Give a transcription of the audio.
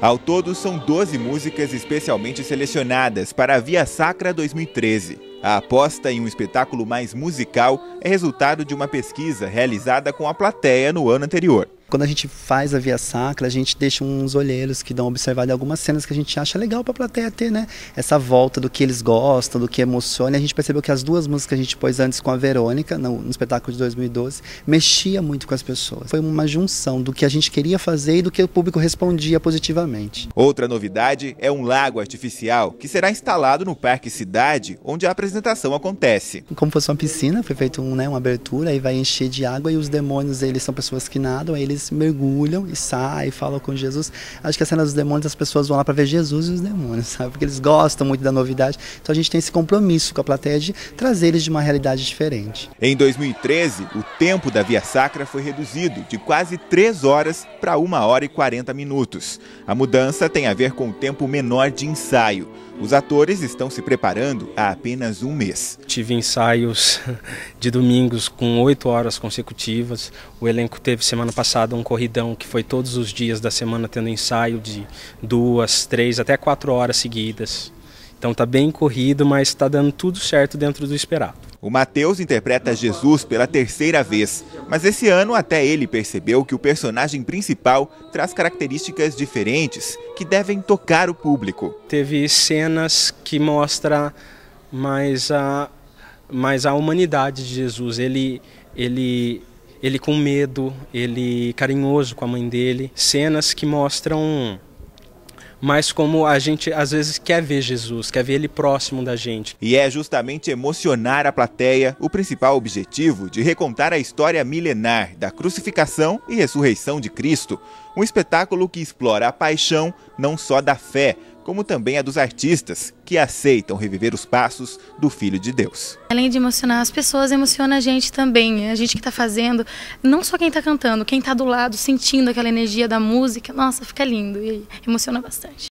Ao todo, são 12 músicas especialmente selecionadas para a Via Sacra 2013. A aposta em um espetáculo mais musical é resultado de uma pesquisa realizada com a plateia no ano anterior. Quando a gente faz a via sacra, a gente deixa uns olheiros que dão observado algumas cenas que a gente acha legal para a plateia ter, né? Essa volta do que eles gostam, do que emociona. A gente percebeu que as duas músicas que a gente pôs antes com a Verônica, no, no espetáculo de 2012, mexia muito com as pessoas. Foi uma junção do que a gente queria fazer e do que o público respondia positivamente. Outra novidade é um lago artificial que será instalado no Parque Cidade, onde a apresentação acontece. Como fosse uma piscina, foi feito um, né, uma abertura e vai encher de água e os demônios, eles são pessoas que nadam, aí eles eles mergulham e saem, falam com Jesus. Acho que a cena dos demônios, as pessoas vão lá para ver Jesus e os demônios, sabe? Porque eles gostam muito da novidade. Então a gente tem esse compromisso com a plateia de trazer eles de uma realidade diferente. Em 2013, o tempo da Via Sacra foi reduzido de quase 3 horas para 1 hora e 40 minutos. A mudança tem a ver com o tempo menor de ensaio. Os atores estão se preparando há apenas um mês. Tive ensaios de domingos com oito horas consecutivas. O elenco teve semana passada passado um corridão que foi todos os dias da semana tendo ensaio de duas, três, até quatro horas seguidas. Então tá bem corrido, mas está dando tudo certo dentro do esperado. O Mateus interpreta Jesus pela terceira vez, mas esse ano até ele percebeu que o personagem principal traz características diferentes que devem tocar o público. Teve cenas que mostra mais a mais a humanidade de Jesus. Ele ele ele com medo, ele carinhoso com a mãe dele. Cenas que mostram mais como a gente às vezes quer ver Jesus, quer ver ele próximo da gente. E é justamente emocionar a plateia o principal objetivo de recontar a história milenar da crucificação e ressurreição de Cristo. Um espetáculo que explora a paixão não só da fé, como também a dos artistas que aceitam reviver os passos do Filho de Deus. Além de emocionar as pessoas, emociona a gente também, né? a gente que está fazendo, não só quem está cantando, quem está do lado sentindo aquela energia da música, nossa, fica lindo e emociona bastante.